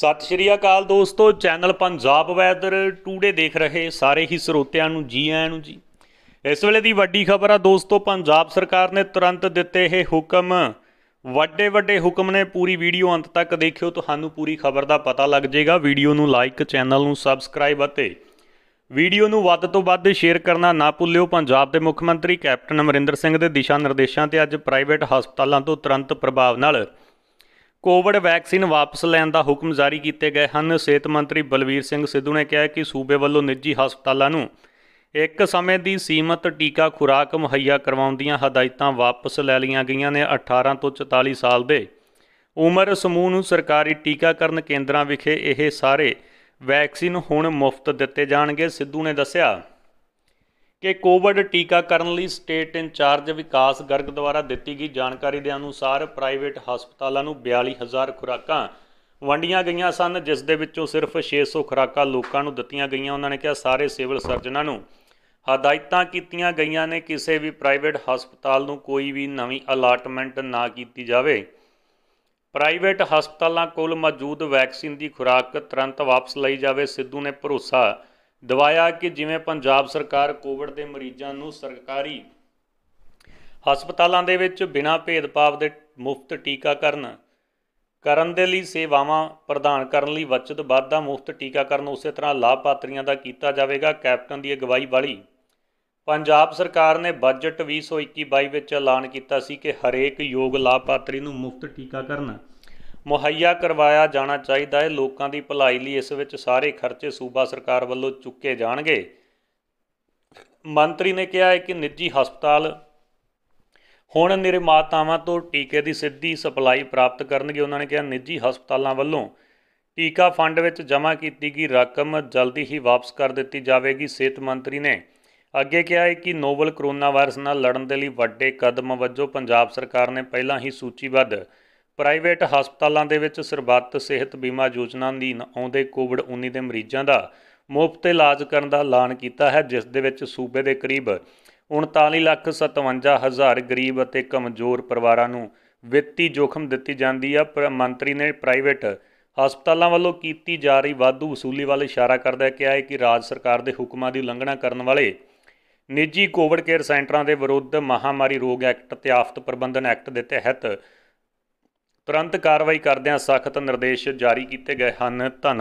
ਸਤਿ ਸ਼੍ਰੀ ਅਕਾਲ ਦੋਸਤੋ channel Punjab weather today ਦੇਖ ਰਹੇ ਸਾਰੇ ਹੀ ਸਰੋਤਿਆਂ ਨੂੰ ਜੀ ਆਇਆਂ ਨੂੰ ਜੀ ਇਸ ਵੇਲੇ ਦੀ ਵੱਡੀ ਖਬਰ ਆ ਦੋਸਤੋ ਪੰਜਾਬ ਸਰਕਾਰ ਨੇ ਤੁਰੰਤ ਦਿੱਤੇ ਇਹ ਹੁਕਮ ਵੱਡੇ ਵੱਡੇ ਹੁਕਮ ਨੇ ਪੂਰੀ ਵੀਡੀਓ ਅੰਤ ਤੱਕ ਦੇਖਿਓ ਤੁਹਾਨੂੰ ਪੂਰੀ ਖਬਰ ਦਾ ਪਤਾ ਲੱਗ ਜਾਏਗਾ ਵੀਡੀਓ ਨੂੰ ਲਾਈਕ ਚੈਨਲ ਨੂੰ ਸਬਸਕ੍ਰਾਈਬ ਅਤੇ ਵੀਡੀਓ ਨੂੰ ਵੱਧ ਤੋਂ ਵੱਧ ਸ਼ੇਅਰ ਕਰਨਾ ਨਾ ਭੁੱਲਿਓ ਪੰਜਾਬ ਦੇ ਮੁੱਖ ਮੰਤਰੀ ਕੈਪਟਨ ਅਮਰਿੰਦਰ ਸਿੰਘ ਦੇ ਦਿਸ਼ਾ ਨਿਰਦੇਸ਼ਾਂ ਤੇ ਅੱਜ ਪ੍ਰਾਈਵੇਟ ਹਸਪਤਾਲਾਂ ਤੋਂ ਤੁਰੰਤ ਪ੍ਰਭਾਵ ਨਾਲ ਕੋਵਿਡ ਵੈਕਸੀਨ ਵਾਪਸ ਲੈਣ ਦਾ ਹੁਕਮ ਜਾਰੀ ਕੀਤੇ ਗਏ ਹਨ ਸਿਹਤ ਮੰਤਰੀ ਬਲਵੀਰ ਸਿੰਘ ਸਿੱਧੂ ਨੇ ਕਿਹਾ ਕਿ ਸੂਬੇ ਵੱਲੋਂ ਨਿੱਜੀ ਹਸਪਤਾਲਾਂ ਨੂੰ ਇੱਕ ਸਮੇਂ ਦੀ ਸੀਮਤ ਟੀਕਾ ਖੁਰਾਕ ਮੁਹੱਈਆ ਕਰਵਾਉਣ ਦੀਆਂ ਹਦਾਇਤਾਂ ਵਾਪਸ ਲੈ ਲਈਆਂ ਗਈਆਂ ਨੇ 18 ਤੋਂ 44 ਸਾਲ ਦੇ ਉਮਰ ਸਮੂਹ ਨੂੰ ਸਰਕਾਰੀ ਟੀਕਾਕਰਨ ਕੇਂਦਰਾਂ ਵਿਖੇ ਇਹ ਸਾਰੇ ਵੈਕਸੀਨ ਹੁਣ ਮੁਫਤ ਦਿੱਤੇ ਜਾਣਗੇ ਸਿੱਧੂ ਨੇ ਦੱਸਿਆ ਕਿ ਕੋਵਿਡ ਟੀਕਾਕਰਨ ਲਈ ਸਟੇਟ ਇੰਚਾਰਜ ਵਿਕਾਸ ਗਰਗ ਦੁਆਰਾ ਦਿੱਤੀ ਗਈ ਜਾਣਕਾਰੀ ਦੇ ਅਨੁਸਾਰ ਪ੍ਰਾਈਵੇਟ ਹਸਪਤਾਲਾਂ ਨੂੰ 42000 ਖੁਰਾਕਾਂ ਵੰਡੀਆਂ ਗਈਆਂ ਸਨ ਜਿਸ ਦੇ ਵਿੱਚੋਂ ਸਿਰਫ 600 ਖੁਰਾਕਾਂ ਲੋਕਾਂ ਨੂੰ ਦਿੱਤੀਆਂ ਗਈਆਂ ਉਹਨਾਂ ਨੇ ਕਿਹਾ ਸਾਰੇ ਸਿਵਲ ਸਰਜਨਾਂ ਨੂੰ ਹਦਾਇਤਾਂ ਕੀਤੀਆਂ ਗਈਆਂ ਨੇ ਕਿਸੇ ਵੀ ਪ੍ਰਾਈਵੇਟ ਹਸਪਤਾਲ ਨੂੰ ਕੋਈ ਵੀ ਨਵੀਂ ਅਲਾਟਮੈਂਟ ਨਾ ਕੀਤੀ ਜਾਵੇ ਪ੍ਰਾਈਵੇਟ ਹਸਪਤਾਲਾਂ ਕੋਲ ਮੌਜੂਦ ਵੈਕਸੀਨ ਦੀ ਖੁਰਾਕ ਤੁਰੰਤ ਵਾਪਸ ਲਈ ਜਾਵੇ ਸਿੱਧੂ ਨੇ ਭਰੋਸਾ ਦਵਾਇਆ ਕਿ ਜਿਵੇਂ ਪੰਜਾਬ ਸਰਕਾਰ ਕੋਵਿਡ ਦੇ ਮਰੀਜ਼ਾਂ ਨੂੰ ਸਰਕਾਰੀ ਹਸਪਤਾਲਾਂ ਦੇ ਵਿੱਚ ਬਿਨਾਂ ਭੇਦਭਾਵ ਦੇ ਮੁਫਤ ਟੀਕਾਕਰਨ ਕਰਨ ਦੇ ਲਈ ਸੇਵਾਵਾਂ ਪ੍ਰਦਾਨ ਕਰਨ ਲਈ ਵਚਤ ਵਾਧਾ ਮੁਫਤ ਟੀਕਾਕਰਨ ਉਸੇ ਤਰ੍ਹਾਂ ਲਾਭਪਾਤਰੀਆਂ ਦਾ ਕੀਤਾ ਜਾਵੇਗਾ ਕੈਪਟਨ ਦੀ ਅਗਵਾਈ ਵਾਲੀ ਪੰਜਾਬ ਸਰਕਾਰ ਨੇ ਬਜਟ 2021-22 ਵਿੱਚ ਐਲਾਨ ਕੀਤਾ ਸੀ ਕਿ ਹਰੇਕ ਯੋਗ ਲਾਭਪਾਤਰੀ ਨੂੰ ਮੁਫਤ ਟੀਕਾਕਰਨ ਮੁਹੱਈਆ ਕਰਵਾਇਆ ਜਾਣਾ ਚਾਹੀਦਾ ਹੈ ਲੋਕਾਂ ਦੀ ਭਲਾਈ ਲਈ ਇਸ ਵਿੱਚ ਸਾਰੇ ਖਰਚੇ ਸੂਬਾ ਸਰਕਾਰ ਵੱਲੋਂ ਚੁੱਕੇ ਜਾਣਗੇ ਮੰਤਰੀ ਨੇ ਕਿਹਾ ਹੈ ਕਿ ਨਿੱਜੀ ਹਸਪਤਾਲ ਹੁਣ ਨਿਰਮਾਤਾਵਾਂ ਤੋਂ ਟੀਕੇ ਦੀ ਸਿੱਧੀ ਸਪਲਾਈ ਪ੍ਰਾਪਤ ਕਰਨਗੇ ਉਹਨਾਂ ਨੇ ਕਿਹਾ ਨਿੱਜੀ ਹਸਪਤਾਲਾਂ ਵੱਲੋਂ ਟੀਕਾ ਫੰਡ ਵਿੱਚ ਜਮ੍ਹਾਂ ਕੀਤੀ ਗਈ ਰਕਮ ਜਲਦੀ ਹੀ ਵਾਪਸ ਕਰ ਦਿੱਤੀ ਜਾਵੇਗੀ ਸਿਹਤ ਮੰਤਰੀ ਨੇ ਅੱਗੇ ਕਿਹਾ ਹੈ ਕਿ ਨੋਵਲ ਕੋਰੋਨਾ ਵਾਇਰਸ ਨਾਲ ਲੜਨ ਦੇ ਲਈ ਵੱਡੇ ਕਦਮ ਵੱਜੋ ਪੰਜਾਬ ਸਰਕਾਰ ਨੇ ਪਹਿਲਾਂ ਹੀ ਸੂਚੀਬੱਧ ਪ੍ਰਾਈਵੇਟ ਹਸਪਤਾਲਾਂ ਦੇ ਵਿੱਚ ਸਰਬੱਤ ਸਿਹਤ ਬੀਮਾ ਯੋਜਨਾ ਅਧੀਨ ਆਉਂਦੇ ਕੋਵਿਡ-19 ਦੇ ਮਰੀਜ਼ਾਂ ਦਾ ਮੁਫਤ ਇਲਾਜ ਕਰਨ ਦਾ ਐਲਾਨ ਕੀਤਾ ਹੈ ਜਿਸ ਦੇ ਵਿੱਚ ਸੂਬੇ ਦੇ ਕਰੀਬ 39 ਲੱਖ 57 ਹਜ਼ਾਰ ਗਰੀਬ ਅਤੇ ਕਮਜ਼ੋਰ ਪਰਿਵਾਰਾਂ ਨੂੰ ਵਿੱਤੀ ਜੋਖਮ ਦਿੱਤੀ ਜਾਂਦੀ ਆ ਮੰਤਰੀ ਨੇ ਪ੍ਰਾਈਵੇਟ ਹਸਪਤਾਲਾਂ ਵੱਲੋਂ ਕੀਤੀ ਜਾ ਰਹੀ ਵਾਧੂ ਵਸੂਲੀ ਵੱਲ ਇਸ਼ਾਰਾ ਕਰਦਾ ਕਿਹਾ ਹੈ ਕਿ ਰਾਜ ਸਰਕਾਰ ਦੇ ਹੁਕਮਾਂ ਦੀ ਉਲੰਘਣਾ ਕਰਨ ਵਾਲੇ ਨਿੱਜੀ ਕੋਵਿਡ ਕੇਅਰ ਸੈਂਟਰਾਂ ਦੇ ਵਿਰੁੱਧ ਮਹਾਮਾਰੀ ਰੋਗ ਐਕਟ ਤੇ ਆਫਤ ਪ੍ਰਬੰਧਨ ਐਕਟ ਦੇ ਤਹਿਤ ਤੁਰੰਤ ਕਾਰਵਾਈ ਕਰਦਿਆਂ ਸਖਤ ਨਿਰਦੇਸ਼ ਜਾਰੀ ਕੀਤੇ ਗਏ ਹਨ ਧੰਨ